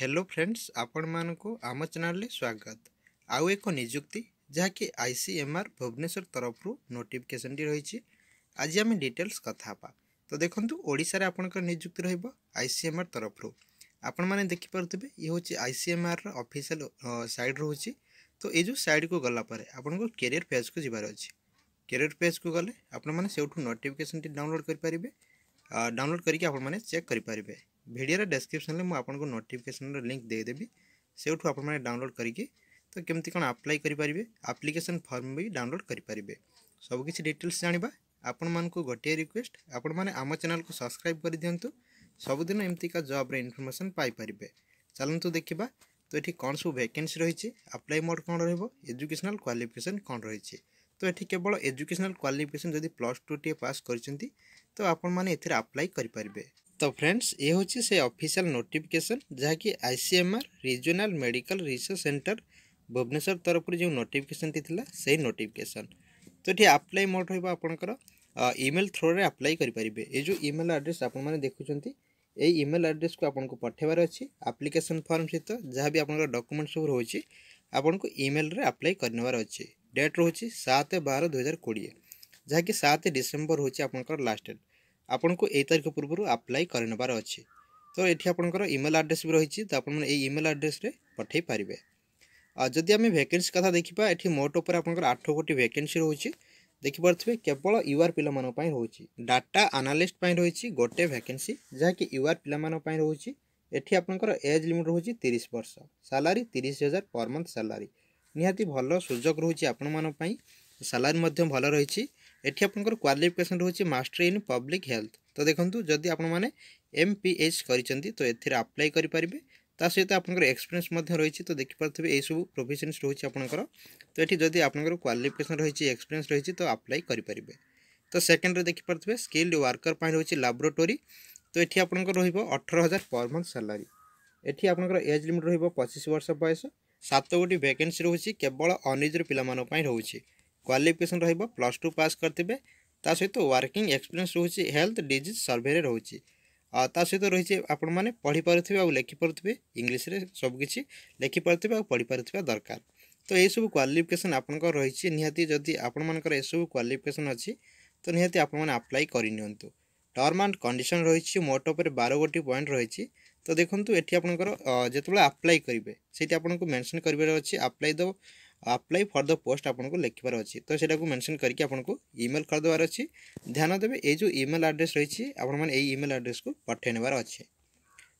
hello friends आपण मानक आम चेल स्वागत आउ एक निजुक्ति जहाँकि आईसीएमआर भुवनेश्वर तरफ नोटिफिकेसन टी रही आज आम डिटेल्स कथा तो देखते ओडार आपणुक्ति रईसीएमआर तरफ आपण मैंने देखिपे ये हूँ आईसीएमआर रफिसील सैड रोच तो ये जो सैड को गलापर आपन को कैरियर पेज को जबार अच्छे कैरियर पेज को गले आपठ नोटिफिकेसन टी डाउनलोड करेंगे डाउनलोड करके आपने चेक करें ଭିଡ଼ିଓର ଡେସ୍କ୍ରିପସନ୍ରେ ମୁଁ ଆପଣଙ୍କୁ ନୋଟିଫିକେସନ୍ର ଲିଙ୍କ୍ ଦେଇଦେବି ସେଇଠୁ ଆପଣମାନେ ଡାଉନଲୋଡ଼୍ କରିକି ତ କେମିତି କ'ଣ ଆପ୍ଲାଏ କରିପାରିବେ ଆପ୍ଲିକେସନ୍ ଫର୍ମ ବି ଡାଉନଲୋଡ଼୍ କରିପାରିବେ ସବୁକିଛି ଡିଟେଲ୍ସ ଜାଣିବା ଆପଣମାନଙ୍କୁ ଗୋଟିଏ ରିକ୍ୱେଷ୍ଟ ଆପଣମାନେ ଆମ ଚ୍ୟାନେଲ୍କୁ ସବସ୍କ୍ରାଇବ୍ କରିଦିଅନ୍ତୁ ସବୁଦିନ ଏମିତିକା ଜବ୍ର ଇନଫର୍ମେସନ୍ ପାଇପାରିବେ ଚାଲନ୍ତୁ ଦେଖିବା ତ ଏଠି କ'ଣ ସବୁ ଭ୍ୟାକେନ୍ସି ରହିଛି ଆପ୍ଲାଏ ମୋଡ଼ କ'ଣ ରହିବ ଏଜୁକେସନାଲ୍ କ୍ୱାଲିଫିକେସନ୍ କ'ଣ ରହିଛି ତ ଏଠି କେବଳ ଏଜୁକେସନାଲ୍ କ୍ୱାଲିଫିକେସନ୍ ଯଦି ପ୍ଲସ୍ ଟୁଟିଏ ପାସ୍ କରିଛନ୍ତି ତ ଆପଣମାନେ ଏଥିରେ ଆପ୍ଲାଏ କରିପାରିବେ तो फ्रेंड्स ये हूँ से ऑफिशियल नोटिफिकेशन जहाँकि ICMR regional medical research centre Bhubaneswar तरफ जो नोटिफिकेशन थी से नोटिफिकेशन तो ये आप्लाय मोड रहा आपंकर इमेल थ्रो में आप्लाय करेंगे ये जो इमेल आड्रेस आपुंत इमेल आड्रेस को आपको पठेबार अच्छे आप्लिकेसन फर्म सहित जहाँ भी आप डकुमेंट सब रोचे आपको इमेल आप्लाय करनेबार अच्छे डेट रोचे सात बार दुई हजार कोड़े जहाँकि सात डिसेम्बर हो लास्ट डेट আপনক এই তারিখ পূর্বৰ আপ্লাই কৰিবলৈ আছে তো এতিয়া আপোনক ইমেইল এড্ৰেছ ৰৈচি তা আপোনক এই ইমেইল এড্ৰেছৰে পঠাই পৰিবে আৰু যদি আমি ভেকেন্সী কথা দেখিবা এতিয়া মটৰ ওপৰ আপোনক 8 কোটি ভেকেন্সী ৰৈচি দেখি পৰতিবে কেৱল ইউआरपी লমান পই ৰৈচি ডাটা এনালাইষ্ট পই ৰৈচি গটে ভেকেন্সী যা কি ইউआरपी লমান পই ৰৈচি এতিয়া আপোনক এজ লিমিট ৰৈচি 30 বছৰ স্যালৰি 30000 পৰ মান্থ স্যালৰি নিহতি ভাল সুজাগ ৰৈচি আপোনমান পই স্যালৰি মধ্যম ভাল ৰৈচি ଏଠି ଆପଣଙ୍କର କ୍ୱାଲିଫିକେସନ୍ ରହୁଛି ମାଷ୍ଟର ଇନ୍ ପବ୍ଲିକ୍ ହେଲ୍ଥ ତ ଦେଖନ୍ତୁ ଯଦି ଆପଣମାନେ ଏମ୍ ପି ଏଚ୍ କରିଛନ୍ତି ତ ଏଥିରେ ଆପ୍ଲାଏ କରିପାରିବେ ତା ସହିତ ଆପଣଙ୍କର ଏକ୍ସପିରିଏନ୍ସ ମଧ୍ୟ ରହିଛି ତ ଦେଖିପାରୁଥିବେ ଏଇସବୁ ପ୍ରୋଭିଜନ୍ସ ରହୁଛି ଆପଣଙ୍କର ତ ଏଠି ଯଦି ଆପଣଙ୍କର କ୍ୱାଲିଫିକେସନ୍ ରହିଛି ଏକ୍ସପିରିଏନ୍ସ ରହିଛି ତ ଆପ୍ଲାଏ କରିପାରିବେ ତ ସେକେଣ୍ଡରେ ଦେଖିପାରୁଥିବେ ସ୍କିଲ୍ଡ ୱାର୍କର ପାଇଁ ରହୁଛି ଲାବୋରେଟୋରୀ ତ ଏଠି ଆପଣଙ୍କର ରହିବ ଅଠର ହଜାର ପର୍ ମନ୍ଥ ସାଲାରୀ ଏଠି ଆପଣଙ୍କର ଏଜ୍ ଲିମିଟ୍ ରହିବ ପଚିଶ ବର୍ଷ ବୟସ ସାତ ଗୋଟି ଭ୍ୟାକେନ୍ସି ରହୁଛି କେବଳ ଅନିଜର ପିଲାମାନଙ୍କ ପାଇଁ ରହୁଛି କ୍ୱାଲିଫିକେସନ୍ ରହିବ ପ୍ଲସ୍ ଟୁ ପାସ୍ କରିଥିବେ ତା ସହିତ ୱାର୍କିଂ ଏକ୍ସପିରିଏନ୍ସ ରହୁଛି ହେଲ୍ଥ ଡିଜିଜ୍ ସର୍ଭେରେ ରହୁଛି ଆଉ ତା ସହିତ ରହିଛି ଆପଣମାନେ ପଢ଼ିପାରୁଥିବେ ଆଉ ଲେଖିପାରୁଥିବେ ଇଂଲିଶରେ ସବୁକିଛି ଲେଖିପାରୁଥିବେ ଆଉ ପଢ଼ିପାରୁଥିବା ଦରକାର ତ ଏଇସବୁ କ୍ୱାଲିଫିକେସନ୍ ଆପଣଙ୍କର ରହିଛି ନିହାତି ଯଦି ଆପଣମାନଙ୍କର ଏସବୁ କ୍ୱାଲିଫିକେସନ୍ ଅଛି ତ ନିହାତି ଆପଣମାନେ ଆପ୍ଲାଏ କରିନିଅନ୍ତୁ ଟର୍ମ ଆଣ୍ଡ କଣ୍ଡିସନ୍ ରହିଛି ମୋଟ ଉପରେ ବାର ଗୋଟି ପଏଣ୍ଟ ରହିଛି ତ ଦେଖନ୍ତୁ ଏଠି ଆପଣଙ୍କର ଯେତେବେଳେ ଆପ୍ଲାଏ କରିବେ ସେଇଠି ଆପଣଙ୍କୁ ମେନସନ୍ କରିବାର ଅଛି ଆପ୍ଲାଏ ଦେବ आप्लाई फर द पोस्ट आपको लिखार अच्छे तो सीटा को मेनसन करके आपको इमेल करदेवार अच्छे ध्यान देते ये जो इमेल आड्रेस रही इमेल आड्रेस को पठे नेबार अच्छे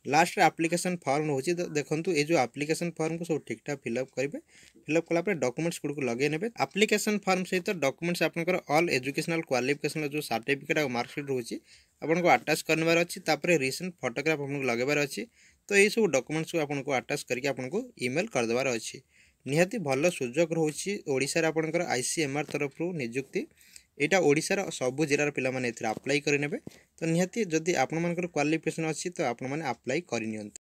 लास्ट आप्लिकेसन फर्म रोच देखो ये जो आप्लिकेसन फर्म को सब ठीक ठाक फिलअप करेंगे फिलअप कला डकुमेंट्स गुड़क लगे ने आप्लिकेसन फर्म सहित डकुमेंट्स आपंकर अल् एजुकेशनाल क्वाफिकेसन जो सार्टिफिकेट और मार्कसीट रोचे आपको आटाच करनेबार अच्छे रिसेंट फटोग्राफ आपको लगेबार अच्छे तो यही सब डकुमेंट्स को आपको आटाच करके आपको इमेल करदेवार अच्छे ନିହାତି ଭଲ ସୁଯୋଗ ରହୁଛି ଓଡ଼ିଶାରେ ଆପଣଙ୍କର ଆଇ ସି ଏମ୍ ଆର୍ ତରଫରୁ ନିଯୁକ୍ତି ଏଇଟା ଓଡ଼ିଶାର ସବୁ ଜିଲ୍ଲାର ପିଲାମାନେ ଏଥିରେ ଆପ୍ଲାଏ କରିନେବେ ତ ନିହାତି ଯଦି ଆପଣମାନଙ୍କର କ୍ୱାଲିଫିକେସନ୍ ଅଛି ତ ଆପଣମାନେ ଆପ୍ଲାଏ କରିନିଅନ୍ତୁ